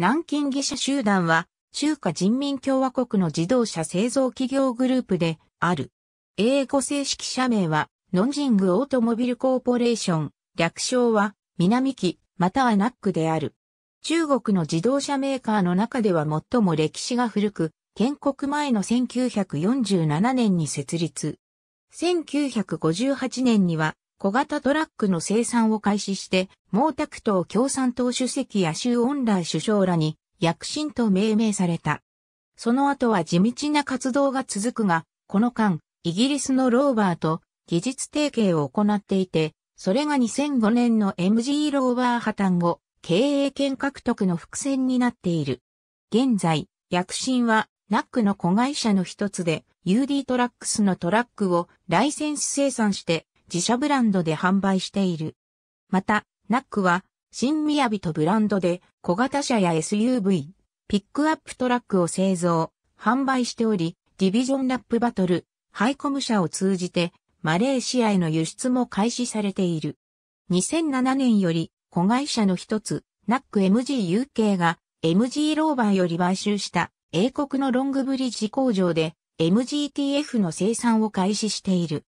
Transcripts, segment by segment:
南京技者集団は、中華人民共和国の自動車製造企業グループである。英語正式社名は、ノンジングオートモビルコーポレーション、略称は、南機、またはナックである。中国の自動車メーカーの中では最も歴史が古く、建国前の1947年に設立。1958年には小型トラックの生産を開始して、毛沢東共産党主席や周恩来首相らに躍進と命名された。その後は地道な活動が続くが、この間、イギリスのローバーと技術提携を行っていて、それが2005年の MG ローバー破綻後、経営権獲得の伏線になっている。現在、躍進は、ナックの子会社の一つで、UD トラックスのトラックをライセンス生産して、自社ブランドで販売している。また、ナックは、新みやびとブランドで小型車や SUV、ピックアップトラックを製造、販売しており、ディビジョンラップバトル、ハイコム社を通じて、マレーシアへの輸出も開始されている。2007年より、子会社の一つ、ナック MGUK が MG ローバーより買収した英国のロングブリッジ工場で MGTF の生産を開始している。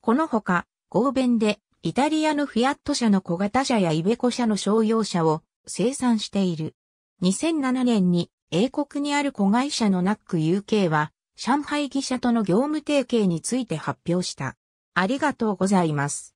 このほか、合弁でイタリアのフィアット社の小型車やイベコ社の商用車を生産している。2007年に英国にある子会社のナック UK は上海技社との業務提携について発表した。ありがとうございます。